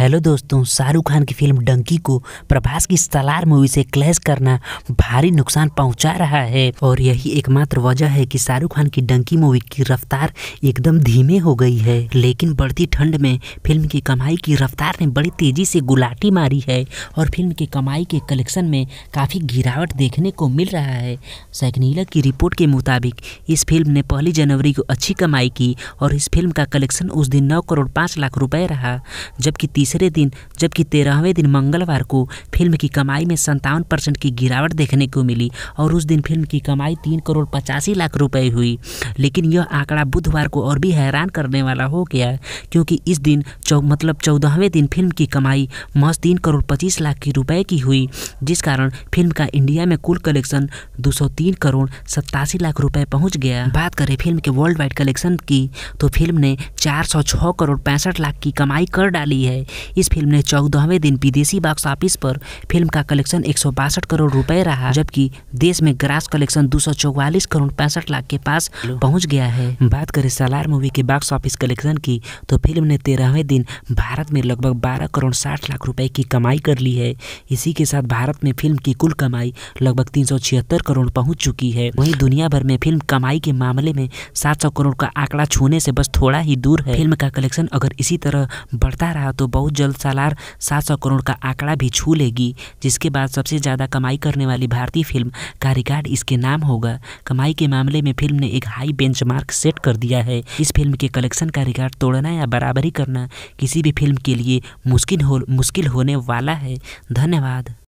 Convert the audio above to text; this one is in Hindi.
हेलो दोस्तों शाहरुख खान की फिल्म डंकी को प्रभास की सलार मूवी से क्लैश करना भारी नुकसान पहुंचा रहा है और यही एकमात्र वजह है कि शाहरुख खान की डंकी मूवी की रफ्तार एकदम धीमे हो गई है लेकिन बढ़ती ठंड में फिल्म की कमाई की रफ्तार ने बड़ी तेजी से गुलाटी मारी है और फिल्म की कमाई के कलेक्शन में काफ़ी गिरावट देखने को मिल रहा है सैकनीला की रिपोर्ट के मुताबिक इस फिल्म ने पहली जनवरी को अच्छी कमाई की और इस फिल्म का कलेक्शन उस दिन नौ करोड़ पाँच लाख रुपये रहा जबकि तीसरे दिन जबकि तेरहवें दिन मंगलवार को फिल्म की कमाई में संतावन परसेंट की गिरावट देखने को मिली और उस दिन फिल्म की कमाई तीन करोड़ पचासी लाख रुपए हुई लेकिन यह आंकड़ा बुधवार को और भी हैरान करने वाला हो गया क्योंकि इस दिन चौ मतलब चौदहवें दिन फिल्म की कमाई महज तीन करोड़ पच्चीस लाख की रुपए की हुई जिस कारण फिल्म का इंडिया में कुल कलेक्शन दो करोड़ सत्तासी लाख रुपए पहुंच गया बात करें फिल्म के वर्ल्ड वाइड कलेक्शन की तो फिल्म ने चार करोड़ पैंसठ लाख की कमाई कर डाली है इस फिल्म ने चौदहवें दिन विदेशी बॉक्स ऑफिस पर फिल्म का कलेक्शन एक करोड़ रुपए रहा जबकि देश में ग्रास कलेक्शन दो करोड़ पैंसठ लाख के पास पहुँच गया है बात करें सलार मूवी के बॉक्स ऑफिस कलेक्शन की तो फिल्म ने तेरहवें दिन भारत में लगभग बारह करोड़ साठ लाख रुपए की कमाई कर ली है इसी के साथ भारत में फिल्म की कुल कमाई लगभग तीन करोड़ पहुंच चुकी है वहीं दुनिया भर में फिल्म कमाई के मामले में 700 करोड़ का आंकड़ा छूने से बस थोड़ा ही दूर है फिल्म का कलेक्शन अगर इसी तरह बढ़ता रहा तो बहुत जल्द सालार सात सौ करोड़ का आंकड़ा भी छू लेगी जिसके बाद सबसे ज़्यादा कमाई करने वाली भारतीय फिल्म का रिकॉर्ड इसके नाम होगा कमाई के मामले में फिल्म ने एक हाई बेंचमार्क सेट कर दिया है इस फिल्म के कलेक्शन का रिकॉर्ड तोड़ना या बराबरी करना किसी भी फिल्म के लिए मुश्किल हो मुश्किल होने वाला है धन्यवाद